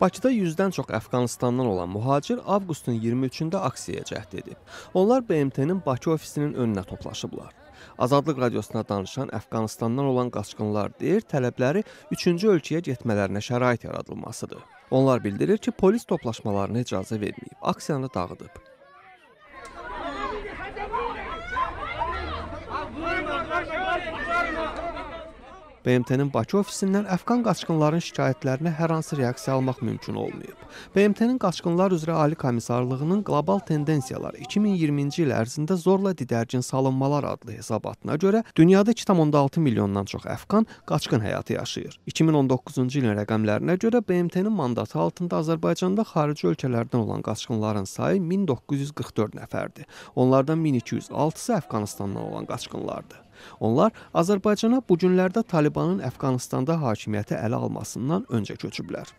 Bakıda 100-dən çox Əfqanistandan olan mühacir avqustun 23-də aksiyaya cəhd edib. Onlar BMT-nin Bakı ofisinin önünə toplaşıblar. Azadlıq radiosuna danışan Əfqanistandan olan qaçqınlar deyir, tələbləri 3-cü ölkəyə getmələrinə şərait yaradılmasıdır. Onlar bildirir ki, polis toplaşmalarına icazə verməyib, aksiyanı dağıdıb. BMT-nin Bakı ofisindən əfqan qaçqınların şikayətlərinə hər hansı reaksiya almaq mümkün olmayıb. BMT-nin Qaçqınlar üzrə Ali Komissarlığının Qlobal Tendensiyalar 2020-ci il ərzində zorla didərgin salınmalar adlı hesabatına görə dünyada 2.6 milyondan çox əfqan qaçqın həyatı yaşayır. 2019-cu ilin rəqəmlərinə görə BMT-nin mandatı altında Azərbaycanda xarici ölkələrdən olan qaçqınların sayı 1944 nəfərdir. Onlardan 1206-sı Əfqanistandan olan qaçqınlardır. Onlar Azərbaycana bu günlərdə Talibanın Əfqanıstanda hakimiyyəti ələ almasından öncə köçüblər.